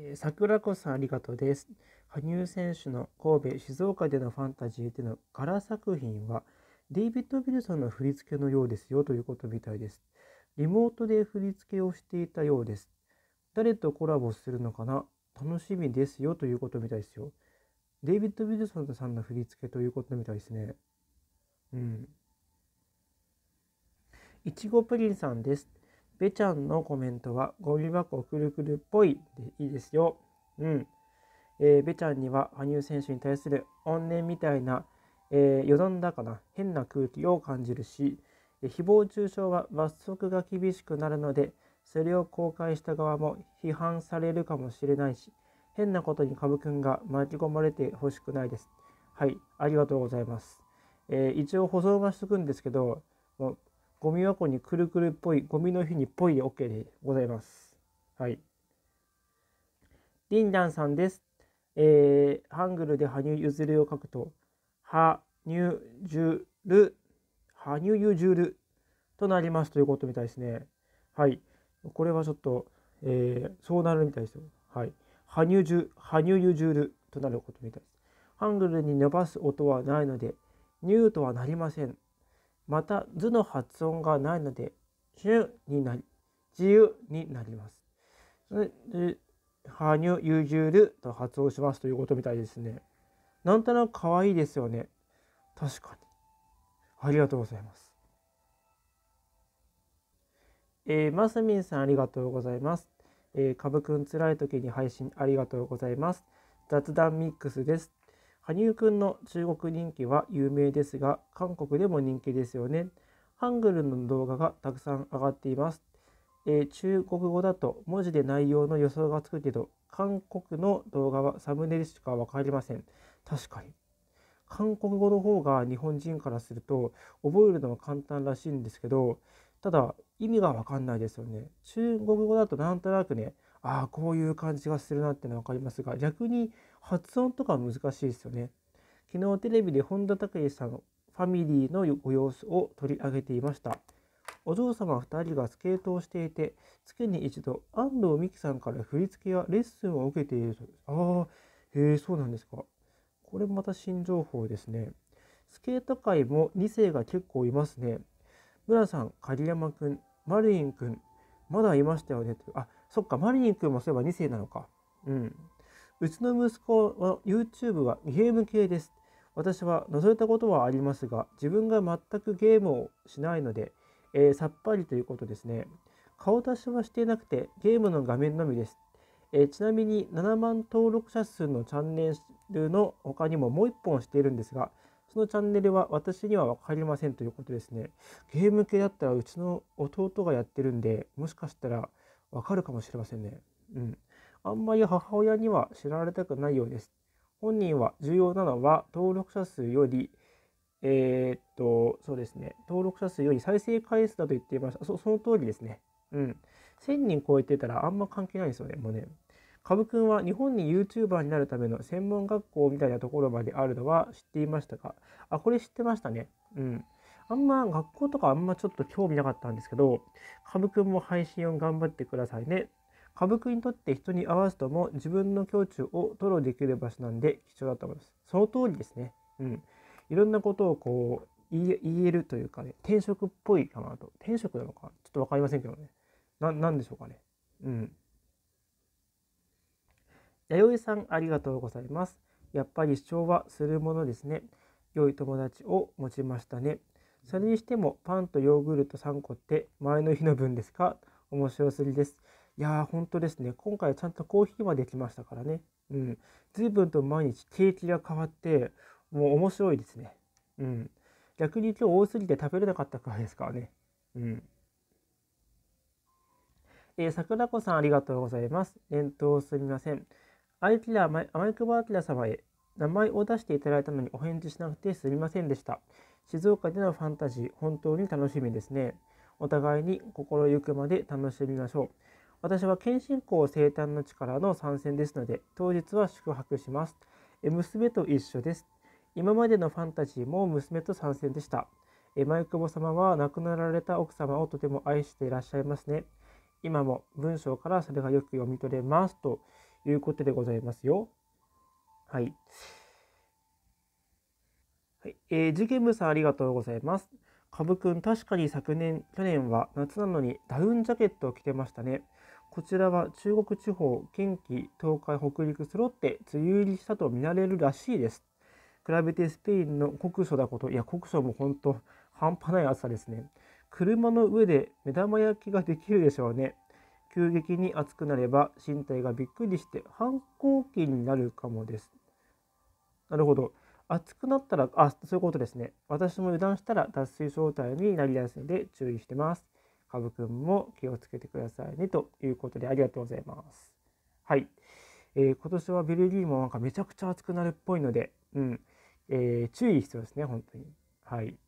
え桜子さんありがとうです。羽生選手の神戸、静岡でのファンタジーでの柄作品は、デイビッド・ビルソンの振り付けのようですよということみたいです。リモートで振り付けをしていたようです。誰とコラボするのかな楽しみですよということみたいですよ。デイビッド・ビルソンさんの振り付けということみたいですね。うん。いちごプリンさんです。べちゃんのコメントは、ゴミ箱くるくるっぽいでいいですよ。うん。えー、べちゃんには、羽生選手に対する怨念みたいな、えー、よどんだかな、変な空気を感じるし、え誹謗中傷は罰則が厳しくなるので、それを公開した側も批判されるかもしれないし、変なことにカブくんが巻き込まれてほしくないです。はい、ありがとうございます。えー、一応保存はしとくんですけど、もうゴミ箱にくるくるっぽい、ゴミの日にぽいで OK でございます。はい。リンダンさんです。えー、ハングルで羽生結弦を書くと、羽生じる、羽生結弦となりますということみたいですね。はい。これはちょっと、えー、そうなるみたいですよ。はい。羽生じ羽生結弦となることみたいです。ハングルに伸ばす音はないので、ニューとはなりません。また図の発音がないので主になり自由になります。羽生ゆージューと発音しますということみたいですね。なんとなく可愛いですよね。確かに。ありがとうございます。えー、マスミンさんありがとうございます。えー、株くん辛い時に配信ありがとうございます。雑談ミックスです。羽生くんの中国人気は有名ですが、韓国でも人気ですよね。ハングルの動画がたくさん上がっています。えー、中国語だと文字で内容の予想がつくけど、韓国の動画はサムネイルしか分かりません。確かに。韓国語の方が日本人からすると覚えるのは簡単らしいんですけど、ただ意味がわかんないですよね。中国語だとなんとなくね、ああ、こういう感じがするなってのは分かりますが、逆に発音とか難しいですよね。昨日テレビで本田武史さんのファミリーのご様子を取り上げていました。お嬢様2人がスケートをしていて、月に一度安藤美希さんから振り付けやレッスンを受けているとああ、へえ、そうなんですか。これまた新情報ですね。スケート界も2世が結構いますね。村さん、狩山くん、マリンくん、まだいましたよね。あ、そっか、マリンくんもそういえば2世なのか。うん。うちの息子の YouTube はゲーム系です。私は覗いたことはありますが、自分が全くゲームをしないので、えー、さっぱりということですね。顔出しはしていなくて、ゲームの画面のみです。えー、ちなみに7万登録者数のチャンネルの他にももう1本しているんですが、そのチャンネルは私には分かりませんということですね。ゲーム系だったらうちの弟がやってるんで、もしかしたら分かるかもしれませんね。うん。あんまり母親には知られたくないようです。本人は重要なのは登録者数より、えー、っと、そうですね、登録者数より再生回数だと言っていました。そその通りですね。うん。1000人超えてたらあんま関係ないですよね、もうね。株くんは日本に YouTuber になるための専門学校みたいなところまであるのは知っていましたかあ、これ知ってましたね。うん。あんま学校とかあんまちょっと興味なかったんですけど、株くんも配信を頑張ってくださいね歌舞伎にとって人に合わすとも自分の胸中を吐露できる場所なんで貴重だと思います。その通りですね。うん。いろんなことをこう言えるというかね、転職っぽいかなと。転職なのかちょっと分かりませんけどね。な、なんでしょうかね。うん。弥生さん、ありがとうございます。やっぱり主張はするものですね。良い友達を持ちましたね。それにしてもパンとヨーグルト3個って前の日の分ですか面白すぎです。いやー、本当ですね。今回ちゃんとコーヒーまで来ましたからね。うん。随分と毎日景気が変わって、もう面白いですね。うん。逆に今日多すぎて食べれなかったからですからね。うん。えー、桜子さんありがとうございます。連投すみません。アイキラ、マイクバーキラ様へ名前を出していただいたのにお返事しなくてすみませんでした。静岡でのファンタジー、本当に楽しみですね。お互いに心ゆくまで楽しみましょう。私は謙信公生誕の地からの参戦ですので、当日は宿泊します。え娘と一緒です。今までのファンタジーも娘と参戦でした。え前ク保様は亡くなられた奥様をとても愛していらっしゃいますね。今も文章からそれがよく読み取れますということでございますよ。はい。はい、えー、ジュゲムさんありがとうございます。かぶくん、確かに昨年、去年は夏なのにダウンジャケットを着てましたね。こちらは中国地方、近畿、東海、北陸揃って梅雨入りしたと見られるらしいです。比べてスペインの酷暑だこと、いや、酷暑も本当、半端ない暑さですね。車の上で目玉焼きができるでしょうね。急激に暑くなれば身体がびっくりして反抗期になるかもです。なるほど。熱くなったら、あ、そういうことですね。私も油断したら脱水状態になりやすいので注意してます。カブくんも気をつけてくださいね。ということでありがとうございます。はい。えー、今年はベルギーもなんかめちゃくちゃ暑くなるっぽいので、うん。えー、注意必要ですね、本当に。はい。